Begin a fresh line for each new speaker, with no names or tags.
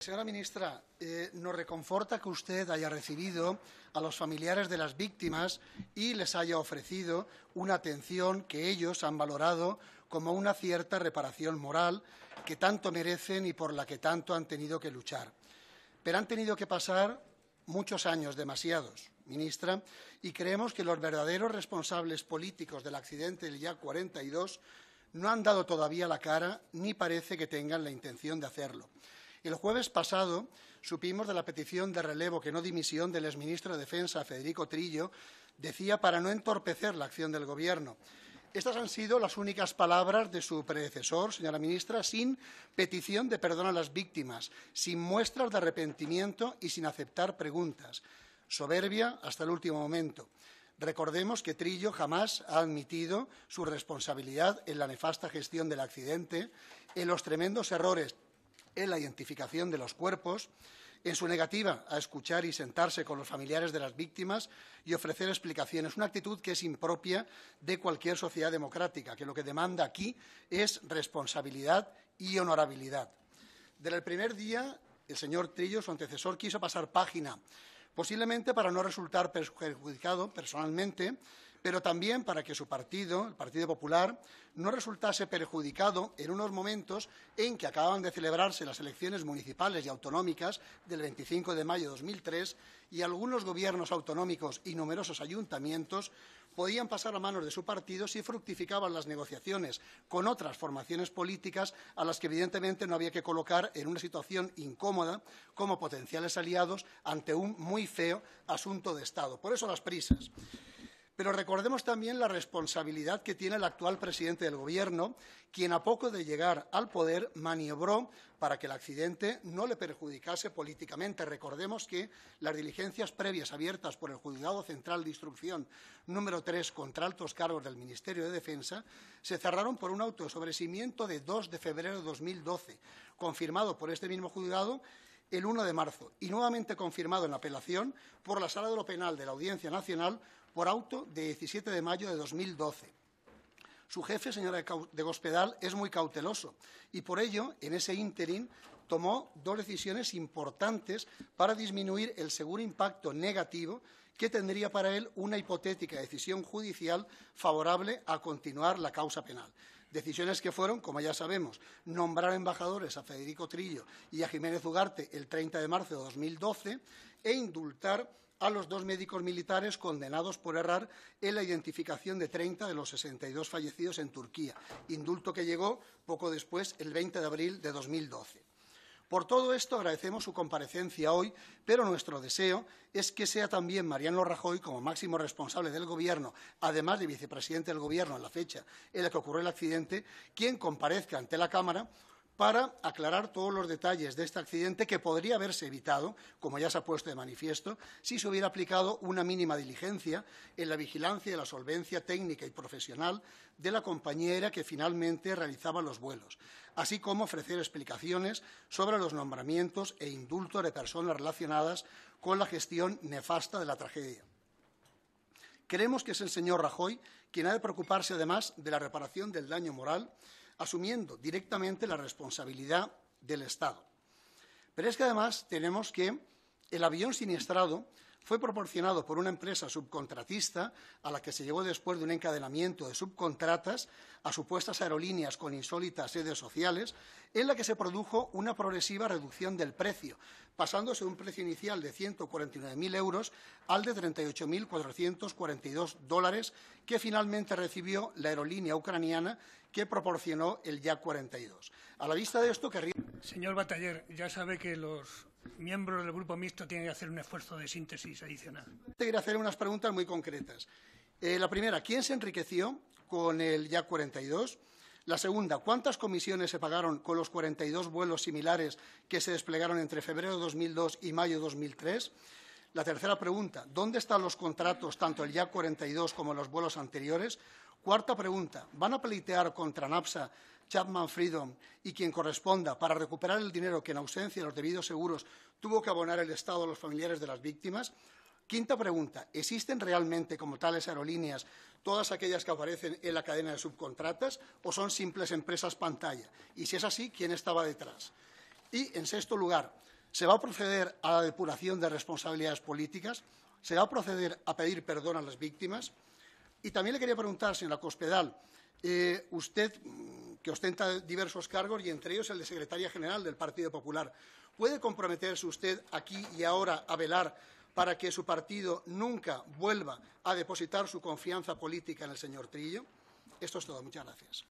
Señora ministra, eh, nos reconforta que usted haya recibido a los familiares de las víctimas y les haya ofrecido una atención que ellos han valorado como una cierta reparación moral que tanto merecen y por la que tanto han tenido que luchar. Pero han tenido que pasar muchos años, demasiados, ministra, y creemos que los verdaderos responsables políticos del accidente del YAC 42 no han dado todavía la cara ni parece que tengan la intención de hacerlo. El jueves pasado supimos de la petición de relevo que no dimisión del exministro de Defensa, Federico Trillo, decía para no entorpecer la acción del Gobierno. Estas han sido las únicas palabras de su predecesor, señora ministra, sin petición de perdón a las víctimas, sin muestras de arrepentimiento y sin aceptar preguntas. Soberbia hasta el último momento. Recordemos que Trillo jamás ha admitido su responsabilidad en la nefasta gestión del accidente, en los tremendos errores la identificación de los cuerpos, en su negativa a escuchar y sentarse con los familiares de las víctimas y ofrecer explicaciones. Una actitud que es impropia de cualquier sociedad democrática, que lo que demanda aquí es responsabilidad y honorabilidad. Desde el primer día, el señor Trillo, su antecesor, quiso pasar página, posiblemente para no resultar perjudicado personalmente pero también para que su partido, el Partido Popular, no resultase perjudicado en unos momentos en que acababan de celebrarse las elecciones municipales y autonómicas del 25 de mayo de 2003 y algunos gobiernos autonómicos y numerosos ayuntamientos podían pasar a manos de su partido si fructificaban las negociaciones con otras formaciones políticas a las que evidentemente no había que colocar en una situación incómoda como potenciales aliados ante un muy feo asunto de Estado. Por eso las prisas. Pero recordemos también la responsabilidad que tiene el actual presidente del Gobierno, quien a poco de llegar al poder maniobró para que el accidente no le perjudicase políticamente. Recordemos que las diligencias previas abiertas por el Juzgado Central de Instrucción número 3 contra altos cargos del Ministerio de Defensa se cerraron por un autosobrecimiento de 2 de febrero de 2012, confirmado por este mismo juzgado el 1 de marzo y nuevamente confirmado en apelación por la Sala de lo Penal de la Audiencia Nacional por auto de 17 de mayo de 2012. Su jefe, señora de Gospedal, es muy cauteloso y por ello, en ese ínterin, tomó dos decisiones importantes para disminuir el seguro impacto negativo que tendría para él una hipotética decisión judicial favorable a continuar la causa penal. Decisiones que fueron, como ya sabemos, nombrar embajadores a Federico Trillo y a Jiménez Ugarte el 30 de marzo de 2012 e indultar a los dos médicos militares condenados por errar en la identificación de 30 de los 62 fallecidos en Turquía, indulto que llegó poco después, el 20 de abril de 2012. Por todo esto agradecemos su comparecencia hoy, pero nuestro deseo es que sea también Mariano Rajoy, como máximo responsable del Gobierno, además de vicepresidente del Gobierno en la fecha en la que ocurrió el accidente, quien comparezca ante la Cámara para aclarar todos los detalles de este accidente que podría haberse evitado, como ya se ha puesto de manifiesto, si se hubiera aplicado una mínima diligencia en la vigilancia de la solvencia técnica y profesional de la compañera que finalmente realizaba los vuelos, así como ofrecer explicaciones sobre los nombramientos e indultos de personas relacionadas con la gestión nefasta de la tragedia. Creemos que es el señor Rajoy quien ha de preocuparse además de la reparación del daño moral asumiendo directamente la responsabilidad del Estado. Pero es que además tenemos que el avión siniestrado fue proporcionado por una empresa subcontratista a la que se llegó después de un encadenamiento de subcontratas a supuestas aerolíneas con insólitas sedes sociales, en la que se produjo una progresiva reducción del precio, pasándose de un precio inicial de 149.000 euros al de 38.442 dólares que finalmente recibió la aerolínea ucraniana que proporcionó el Ya-42. A la vista de esto, Señor Bataller, ya sabe que los miembros del Grupo Mixto tienen que hacer un esfuerzo de síntesis adicional. quiero hacer unas preguntas muy concretas. Eh, la primera, ¿quién se enriqueció con el Ya 42? La segunda, ¿cuántas comisiones se pagaron con los 42 vuelos similares que se desplegaron entre febrero de 2002 y mayo de 2003? La tercera pregunta, ¿dónde están los contratos, tanto el Ya 42 como los vuelos anteriores? Cuarta pregunta, ¿van a pleitear contra NAPSA, Chapman Freedom y quien corresponda para recuperar el dinero que en ausencia de los debidos seguros tuvo que abonar el Estado a los familiares de las víctimas? Quinta pregunta, ¿existen realmente como tales aerolíneas todas aquellas que aparecen en la cadena de subcontratas o son simples empresas pantalla? Y si es así, ¿quién estaba detrás? Y, en sexto lugar, ¿se va a proceder a la depuración de responsabilidades políticas? ¿Se va a proceder a pedir perdón a las víctimas? Y también le quería preguntar, señora Cospedal, eh, usted mm, que ostenta diversos cargos y entre ellos el de secretaria general del Partido Popular, ¿puede comprometerse usted aquí y ahora a velar para que su partido nunca vuelva a depositar su confianza política en el señor Trillo? Esto es todo. Muchas gracias.